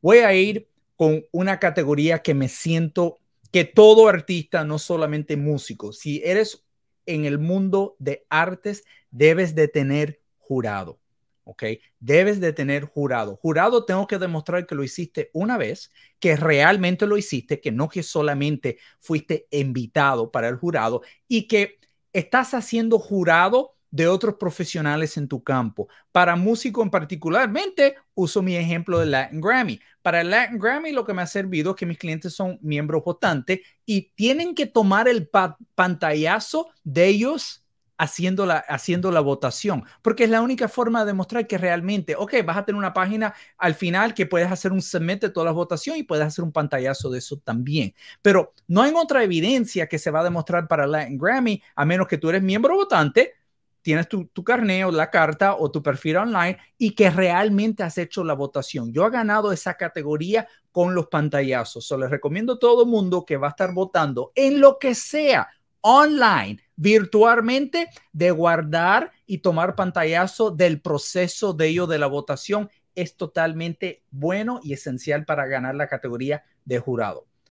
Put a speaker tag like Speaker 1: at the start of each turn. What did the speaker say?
Speaker 1: Voy a ir con una categoría que me siento que todo artista, no solamente músico, si eres en el mundo de artes, debes de tener jurado, ¿ok? Debes de tener jurado. Jurado tengo que demostrar que lo hiciste una vez, que realmente lo hiciste, que no que solamente fuiste invitado para el jurado y que estás haciendo jurado de otros profesionales en tu campo. Para músico en particularmente, uso mi ejemplo de Latin Grammy. Para Latin Grammy lo que me ha servido es que mis clientes son miembros votantes y tienen que tomar el pantallazo de ellos haciendo la, haciendo la votación, porque es la única forma de demostrar que realmente, ok, vas a tener una página al final que puedes hacer un cemento de todas las votaciones y puedes hacer un pantallazo de eso también. Pero no hay otra evidencia que se va a demostrar para Latin Grammy, a menos que tú eres miembro votante, tienes tu, carné o la carta o tu perfil online y que realmente has hecho la votación. Yo he ganado esa categoría con los pantallazos. So, les recomiendo a todo mundo que va a estar votando en lo que sea, online, virtualmente, de guardar y tomar pantallazo del proceso de ello de la votación. Es totalmente bueno y esencial para ganar la categoría de jurado.